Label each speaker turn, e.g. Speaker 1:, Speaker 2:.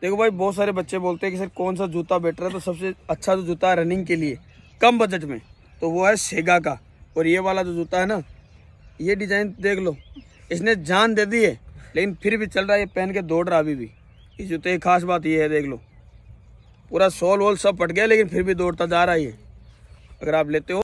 Speaker 1: देखो भाई बहुत सारे बच्चे बोलते हैं कि सर कौन सा जूता बेटर है तो सबसे अच्छा जो तो जूता है रनिंग के लिए कम बजट में तो वो है सेगा का और ये वाला जो जूता है ना ये डिजाइन देख लो इसने जान दे दी है लेकिन फिर भी चल रहा है ये पहन के दौड़ रहा अभी भी इस जूते की खास बात ये है देख लो पूरा सोल वोल सब पट गया लेकिन फिर भी दौड़ता जा रहा है
Speaker 2: अगर आप लेते हो